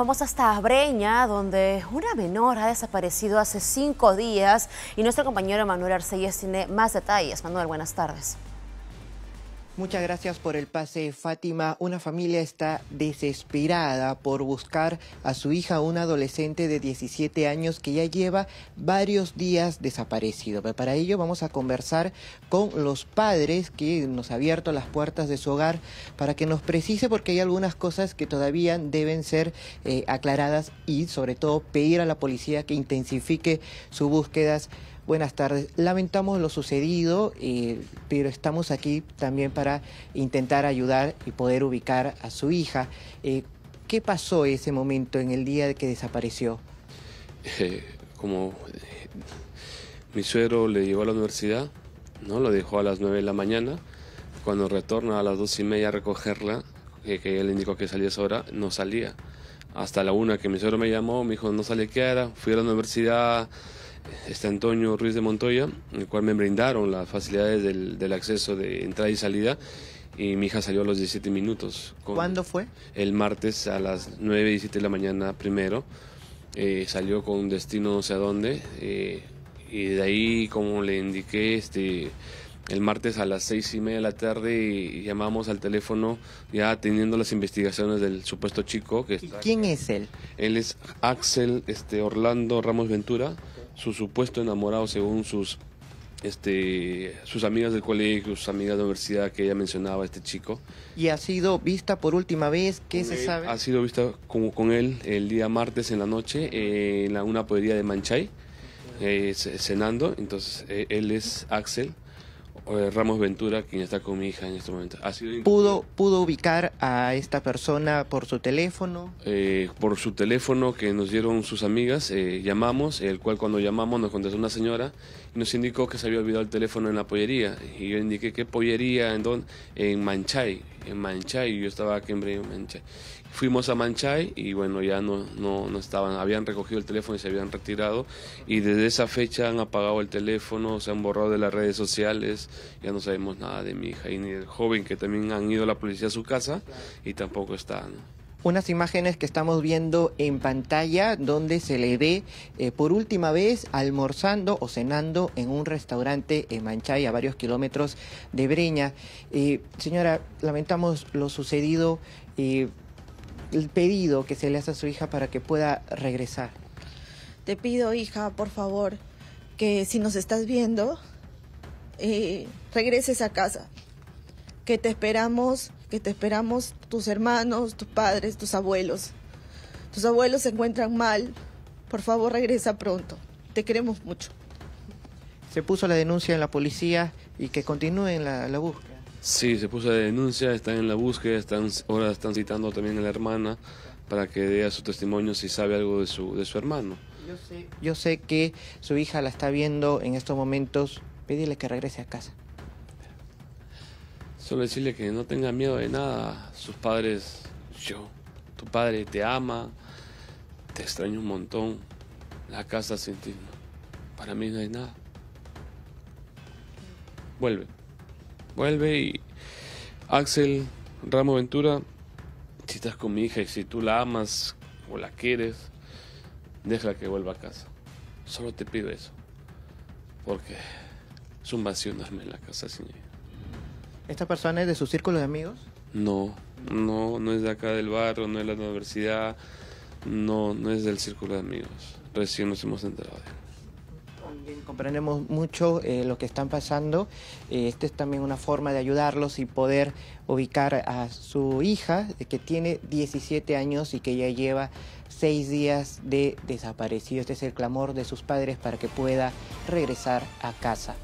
Vamos hasta Breña, donde una menor ha desaparecido hace cinco días y nuestro compañero Manuel Arcelles tiene más detalles. Manuel, buenas tardes. Muchas gracias por el pase, Fátima. Una familia está desesperada por buscar a su hija, una adolescente de 17 años que ya lleva varios días desaparecido. para ello vamos a conversar con los padres que nos han abierto las puertas de su hogar para que nos precise porque hay algunas cosas que todavía deben ser eh, aclaradas y sobre todo pedir a la policía que intensifique sus búsquedas. Buenas tardes. Lamentamos lo sucedido, eh, pero estamos aquí también para intentar ayudar y poder ubicar a su hija. Eh, ¿Qué pasó ese momento en el día que desapareció? Eh, como mi suegro le llevó a la universidad, ¿no? Lo dejó a las 9 de la mañana. Cuando retorna a las dos y media a recogerla, que él indicó que salía esa hora, no salía. Hasta la una que mi suegro me llamó, me dijo, no sale qué era, fui a la universidad, está Antonio Ruiz de Montoya, el cual me brindaron las facilidades del, acceso de entrada y salida y mi hija salió a los 17 minutos. ¿Cuándo fue? El martes a las 9 y 17 de la mañana primero. Eh, salió con un destino no sé a dónde. Eh, y de ahí, como le indiqué, este, el martes a las 6 y media de la tarde y llamamos al teléfono ya teniendo las investigaciones del supuesto chico. Que ¿Quién es él? Él es Axel este, Orlando Ramos Ventura su supuesto enamorado según sus este, sus amigas del colegio, sus amigas de universidad que ella mencionaba, este chico. ¿Y ha sido vista por última vez? ¿Qué se sabe? Ha sido vista con, con, él el día martes en la noche en la, una podería de Manchay, eh, cenando. Entonces, e-, él es Axel. Eh, Ramos Ventura, quien está con mi hija en este momento. ¿Pudo, ¿Pudo ubicar a esta persona por su teléfono? Eh, por su teléfono que nos dieron sus amigas, eh, llamamos, el cual cuando llamamos nos contestó una señora y nos indicó que se había olvidado el teléfono en la pollería. Y yo indiqué qué pollería, en, don, en Manchay en Manchay y yo estaba aquí en Manchay. Fuimos a Manchay y bueno, ya no, no, no, estaban, habían recogido el teléfono y se habían retirado y desde esa fecha han apagado el teléfono, se han borrado de las redes sociales, ya no sabemos nada de mi hija y ni del joven que también han ido a la policía a su casa y tampoco están unas imágenes que estamos viendo en pantalla donde se le ve eh, por última vez almorzando o cenando en un restaurante en Manchay a varios kilómetros de Breña. Eh, señora, lamentamos lo sucedido, y eh, el pedido que se le hace a su hija para que pueda regresar. Te pido, hija, por favor, que si nos estás viendo, regreses a casa, que te esperamos que te esperamos tus hermanos, tus padres, tus abuelos. Tus abuelos se encuentran mal. Por favor, regresa pronto. Te queremos mucho. Se puso la denuncia en la policía y que continúen la, la búsqueda. Sí, se puso la denuncia, están en la búsqueda, están, ahora están citando también a la hermana para que dé su testimonio si sabe algo de su, de su hermano. Yo sé, yo sé que su hija la está viendo en estos momentos. pídele que regrese a casa. Solo decirle que no tenga miedo de nada. Sus padres, yo, tu padre te ama, te extraño un montón. La casa sin ti, para mí no hay nada. Vuelve. Vuelve y Axel Ramo Ventura, si estás con mi hija y si tú la amas o la quieres, déjala que vuelva a casa. Solo te pido eso. Porque es un vacío en la casa sin ella. ¿Esta persona es de su círculo de amigos? No, no, no es de acá del barrio, no es de la universidad, no, no es del círculo de amigos. Recién nos hemos enterado de él comprendemos mucho eh, lo que están pasando. Eh, esta es también una forma de ayudarlos y poder ubicar a su hija, eh, que tiene 17 años y que ya lleva seis días de desaparecido. Este es el clamor de sus padres para que pueda regresar a casa.